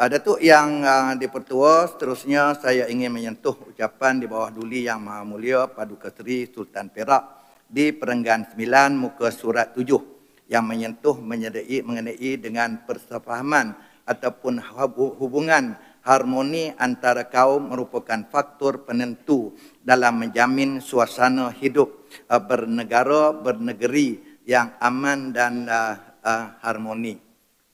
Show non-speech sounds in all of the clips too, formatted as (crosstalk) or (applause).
Ada tu yang uh, ah, dipertua, seterusnya saya ingin menyentuh ucapan di bawah duli yang maha mulia Paduka Seri Sultan Perak di Perenggan 9 muka surat 7 yang menyentuh menyedai mengenai dengan persefahaman ataupun hubungan harmoni antara kaum merupakan faktor penentu dalam menjamin suasana hidup uh, bernegara, bernegeri yang aman dan uh, uh, harmoni.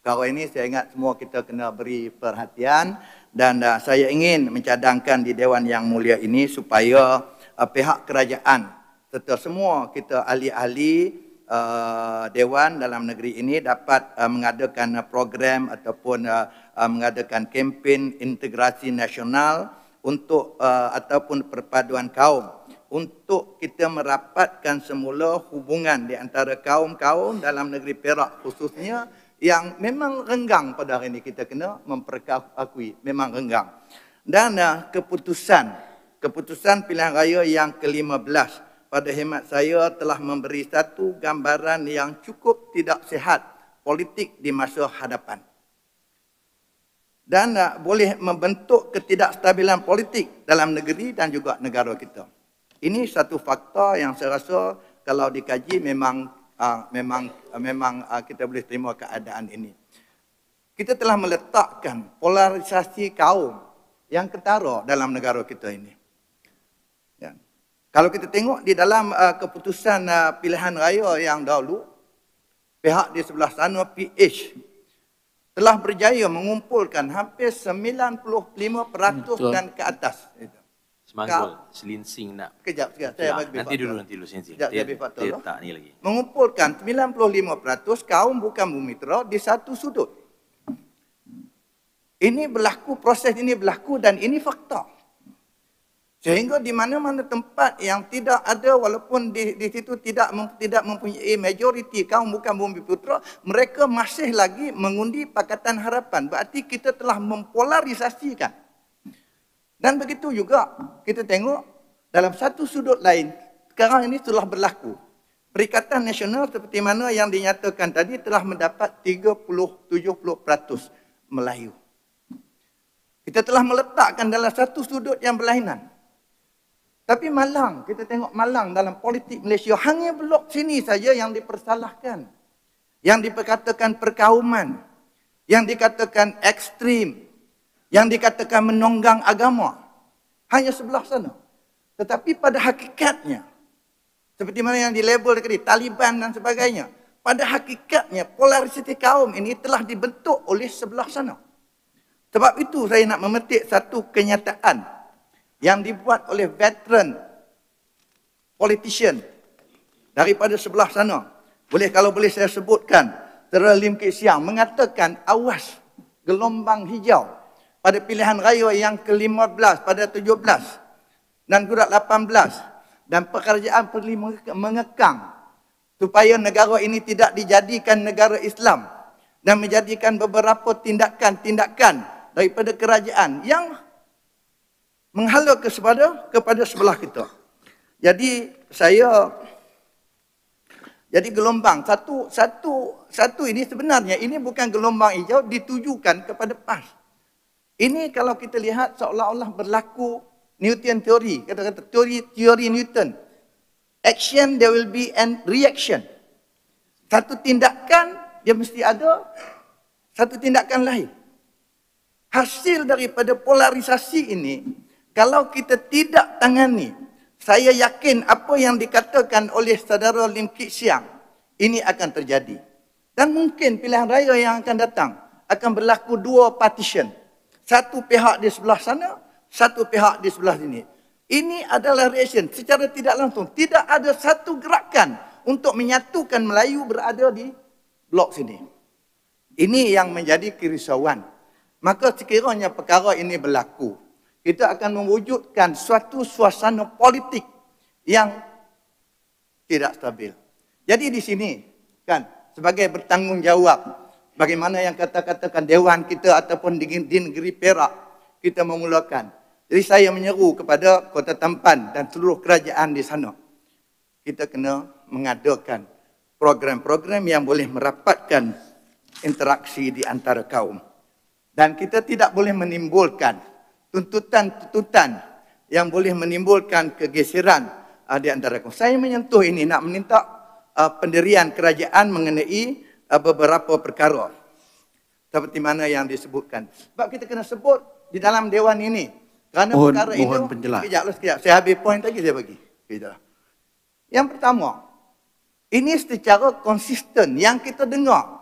Kalau ini saya ingat semua kita kena beri perhatian dan uh, saya ingin mencadangkan di dewan yang mulia ini supaya uh, pihak kerajaan serta semua kita ahli-ahli uh, dewan dalam negeri ini dapat uh, mengadakan uh, program ataupun uh, uh, mengadakan kempen integrasi nasional untuk uh, ataupun perpaduan kaum untuk kita merapatkan semula hubungan di antara kaum-kaum dalam negeri Perak khususnya yang memang renggang pada hari ini kita kena memperakui memang renggang. Dan uh, keputusan keputusan pilihan raya yang ke-15 pada hemat saya telah memberi satu gambaran yang cukup tidak sihat politik di masa hadapan. Dan uh, boleh membentuk ketidakstabilan politik dalam negeri dan juga negara kita. Ini satu fakta yang saya rasa kalau dikaji memang uh, memang uh, memang uh, kita boleh terima keadaan ini. Kita telah meletakkan polarisasi kaum yang ketara dalam negara kita ini. Ya. Kalau kita tengok di dalam uh, keputusan uh, pilihan raya yang dahulu, pihak di sebelah sana PH telah berjaya mengumpulkan hampir 95% hmm, Betul. dan ke atas itu. Semanggul, Selinsing nak. Kejap, kejap. Saya bagi nanti dulu nanti dulu Selinsing. Kejap, kejap, kejap, kejap, kejap, kejap, lagi. Mengumpulkan 95% kaum bukan bumi terok di satu sudut. Ini berlaku, proses ini berlaku dan ini fakta. Sehingga di mana-mana tempat yang tidak ada walaupun di, di situ tidak tidak mempunyai majoriti kaum bukan bumi putera, mereka masih lagi mengundi Pakatan Harapan. Berarti kita telah mempolarisasikan. Dan begitu juga kita tengok dalam satu sudut lain sekarang ini telah berlaku. Perikatan Nasional seperti mana yang dinyatakan tadi telah mendapat 30-70% Melayu. Kita telah meletakkan dalam satu sudut yang berlainan. Tapi malang, kita tengok malang dalam politik Malaysia. Hanya blok sini saja yang dipersalahkan. Yang diperkatakan perkauman. Yang dikatakan ekstrim yang dikatakan menonggang agama hanya sebelah sana. Tetapi pada hakikatnya, seperti mana yang dilabel tadi, Taliban dan sebagainya, pada hakikatnya polarisiti kaum ini telah dibentuk oleh sebelah sana. Sebab itu saya nak memetik satu kenyataan yang dibuat oleh veteran politician daripada sebelah sana. Boleh kalau boleh saya sebutkan, Tera Lim Siang mengatakan awas gelombang hijau pada pilihan raya yang ke-15 pada 17 dan kurat 18 dan pekerjaan perlu mengekang supaya negara ini tidak dijadikan negara Islam dan menjadikan beberapa tindakan-tindakan daripada kerajaan yang menghala kepada kepada sebelah kita. Jadi saya jadi gelombang satu satu satu ini sebenarnya ini bukan gelombang hijau ditujukan kepada PAS. Ini kalau kita lihat seolah-olah berlaku Newton teori, kata-kata teori teori Newton. Action there will be an reaction. Satu tindakan dia mesti ada satu tindakan lain. Hasil daripada polarisasi ini kalau kita tidak tangani, saya yakin apa yang dikatakan oleh saudara Lim Kit Siang ini akan terjadi. Dan mungkin pilihan raya yang akan datang akan berlaku dua partition satu pihak di sebelah sana, satu pihak di sebelah sini. Ini adalah reaction secara tidak langsung. Tidak ada satu gerakan untuk menyatukan Melayu berada di blok sini. Ini yang menjadi kerisauan. Maka sekiranya perkara ini berlaku, kita akan mewujudkan suatu suasana politik yang tidak stabil. Jadi di sini kan sebagai bertanggungjawab Bagaimana yang kata-katakan dewan kita ataupun di, di negeri Perak kita memulakan. Jadi saya menyeru kepada Kota Tampan dan seluruh kerajaan di sana. Kita kena mengadakan program-program yang boleh merapatkan interaksi di antara kaum. Dan kita tidak boleh menimbulkan tuntutan-tuntutan yang boleh menimbulkan kegeseran ah, di antara kaum. Saya menyentuh ini nak meminta uh, pendirian kerajaan mengenai Eh, beberapa perkara seperti mana yang disebutkan. Sebab kita kena sebut di dalam dewan ini. Kerana mohon, perkara mohon itu, mohon penjelas. Sekejap, lah, sekejap. Saya habis poin lagi, saya bagi. Kita. Yang pertama, ini secara konsisten yang kita dengar.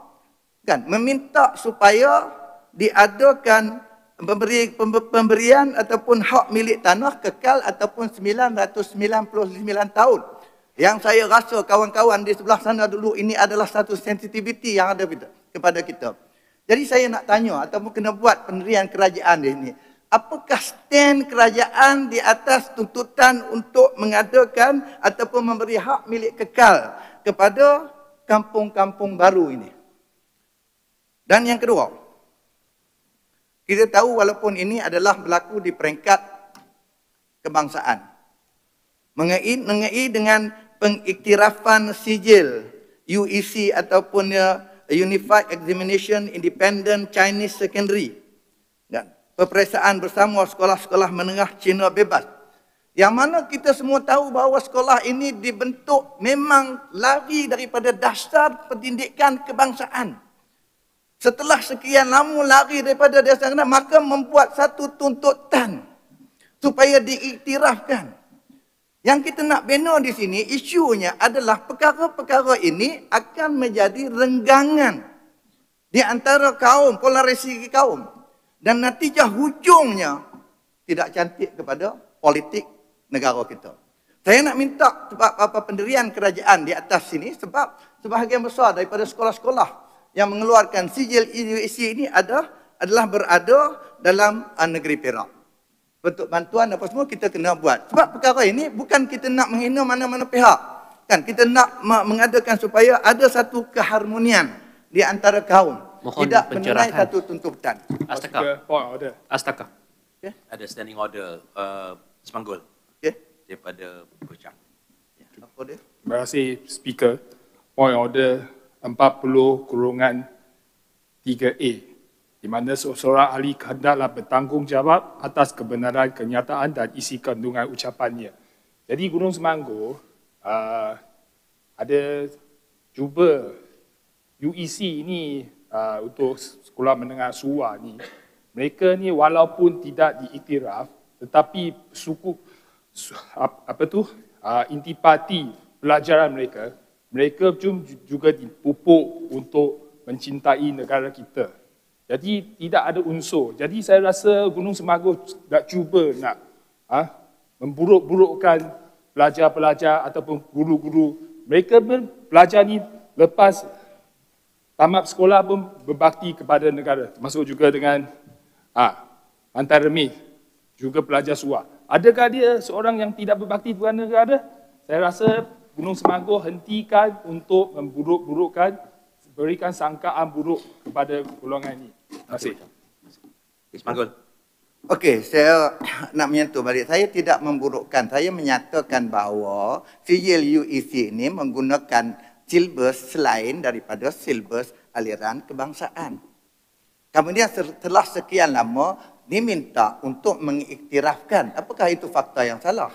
kan Meminta supaya diadakan pemberi, pemberian ataupun hak milik tanah kekal ataupun 999 tahun. Yang saya rasa kawan-kawan di sebelah sana dulu ini adalah satu sensitiviti yang ada kita, kepada kita. Jadi saya nak tanya ataupun kena buat pendirian kerajaan di sini. Apakah stand kerajaan di atas tuntutan untuk mengadakan ataupun memberi hak milik kekal kepada kampung-kampung baru ini? Dan yang kedua, kita tahu walaupun ini adalah berlaku di peringkat kebangsaan. mengenai dengan pengiktirafan sijil UEC ataupun ya Unified Examination Independent Chinese Secondary dan peperiksaan bersama sekolah-sekolah menengah Cina bebas yang mana kita semua tahu bahawa sekolah ini dibentuk memang lari daripada dasar pendidikan kebangsaan setelah sekian lama lari daripada dasar maka membuat satu tuntutan supaya diiktirafkan yang kita nak bina di sini, isunya adalah perkara-perkara ini akan menjadi renggangan di antara kaum, polarisasi kaum. Dan natijah hujungnya tidak cantik kepada politik negara kita. Saya nak minta sebab apa pendirian kerajaan di atas sini sebab sebahagian besar daripada sekolah-sekolah yang mengeluarkan sijil UIC ini ada adalah berada dalam ah, negeri Perak bentuk bantuan apa semua kita kena buat. Sebab perkara ini bukan kita nak menghina mana-mana pihak. Kan kita nak mengadakan supaya ada satu keharmonian di antara kaum. Mohon tidak mencerahkan. menilai satu tuntutan. Astaka. Astaka. Astaka. Okay. Ada standing order uh, semanggul. Okay. Daripada Bucang. Apa dia? Terima kasih Speaker. Point order 40 kurungan 3A di mana seorang ahli hendaklah bertanggungjawab atas kebenaran kenyataan dan isi kandungan ucapannya. Jadi Gunung Semanggur uh, ada cuba UEC ini uh, untuk sekolah menengah suwa ni mereka ni walaupun tidak diiktiraf tetapi suku apa tu uh, intipati pelajaran mereka mereka juga dipupuk untuk mencintai negara kita jadi tidak ada unsur. Jadi saya rasa Gunung Semanggut tak cuba nak ha, memburuk-burukkan pelajar-pelajar ataupun guru-guru. Mereka pun pelajar ni lepas tamat sekolah pun berbakti kepada negara. Masuk juga dengan ha, Pantai Remih, juga pelajar suar. Adakah dia seorang yang tidak berbakti kepada negara? Saya rasa Gunung Semanggut hentikan untuk memburuk-burukkan berikan sangkaan buruk kepada golongan ini. Terima kasih. Semanggul. Okey, saya nak menyentuh balik. Saya tidak memburukkan. Saya menyatakan bahawa VLUEC ini menggunakan silbus selain daripada silbus aliran kebangsaan. Kemudian setelah sekian lama diminta untuk mengiktirafkan. Apakah itu fakta yang salah?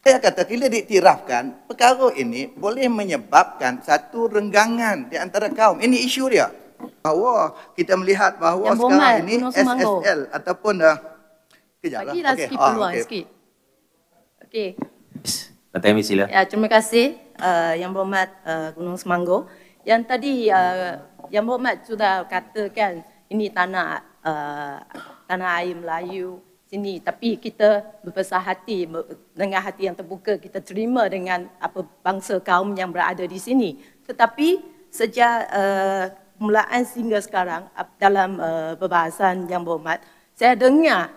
Saya kata bila diiktirafkan, perkara ini boleh menyebabkan satu renggangan di antara kaum. Ini isu dia. Bahawa kita melihat bahawa Yang sekarang bomad, ini SSL ataupun dah eh, kejarlah. Bagilah okay. sikit peluang ah, okay. sikit. Okey. Datang Miss Sila. Ya, terima kasih uh, Yang Berhormat uh, eh, Gunung Semanggo. Yang tadi uh, Yang Berhormat sudah katakan ini tanah uh, tanah air Melayu sini tapi kita berbesar hati dengan hati yang terbuka kita terima dengan apa bangsa kaum yang berada di sini tetapi sejak eh, permulaan uh, sehingga sekarang dalam eh, perbahasan yang berhormat saya dengar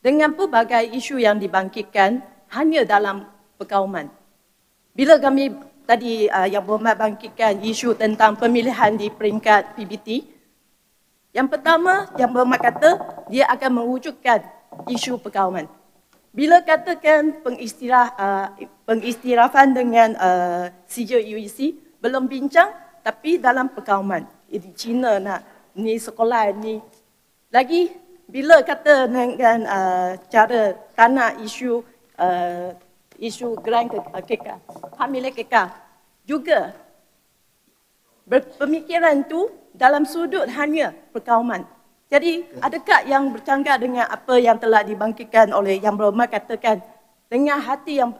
dengan pelbagai isu yang dibangkitkan hanya dalam perkauman bila kami tadi uh, yang berhormat bangkitkan isu tentang pemilihan di peringkat PBT yang pertama yang berhormat kata dia akan mewujudkan isu pegawai. Bila katakan pengistirah, uh, pengistirahan dengan uh, CJUEC, e belum bincang tapi dalam pegawai. Ini China nak, ni sekolah ni. Lagi, bila kata dengan uh, cara tanah isu uh, isu grand uh, kekal, hamilnya kekal, juga pemikiran tu dalam sudut hanya perkauman. Jadi adakah yang bercanggah dengan apa yang telah dibangkitkan oleh Yang Berhormat katakan dengan hati yang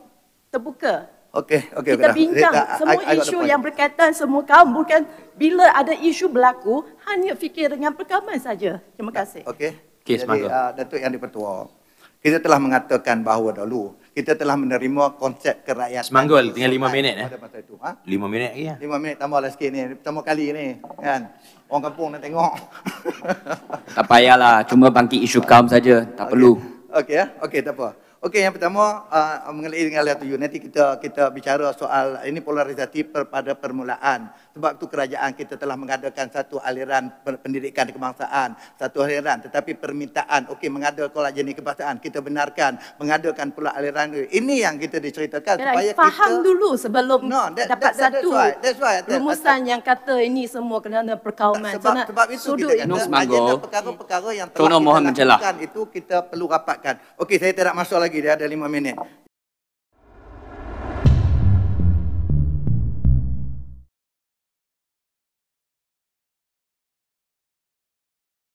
terbuka? Okey, okey. Kita bincang nah, semua I, I isu yang berkaitan semua kaum bukan bila ada isu berlaku hanya fikir dengan perkaman saja. Terima kasih. Okey. Okay, Jadi uh, Datuk Yang Dipertua, kita telah mengatakan bahawa dahulu kita telah menerima konsep kerakyatan. Semanggul, tinggal lima minit. Eh. ha? Lima minit lagi. Ya. Lima minit, tambahlah sikit ni. Pertama kali ni. Kan? orang kampung nak tengok. (laughs) tak payahlah, cuma bangkit isu kaum saja, tak okay. perlu. Okey ya. Okey, tak apa. Okey, yang pertama uh, mengenai dengan Latu Yu. kita kita bicara soal ini polarisasi pada permulaan. Sebab itu kerajaan kita telah mengadakan satu aliran pendidikan kebangsaan, satu aliran tetapi permintaan okey mengada kolej jenis kebangsaan, kita benarkan mengadakan pula aliran Ini yang kita diceritakan Dan supaya faham kita faham dulu sebelum no, that, dapat that, that, satu that's why, that's why, rumusan that, yang kata ini semua kerana perkauman. Sebab, so, sebab itu kita kata perkara-perkara yang telah kita lakukan itu kita perlu rapatkan. Okey, saya tidak masuk lagi, dia ada lima minit.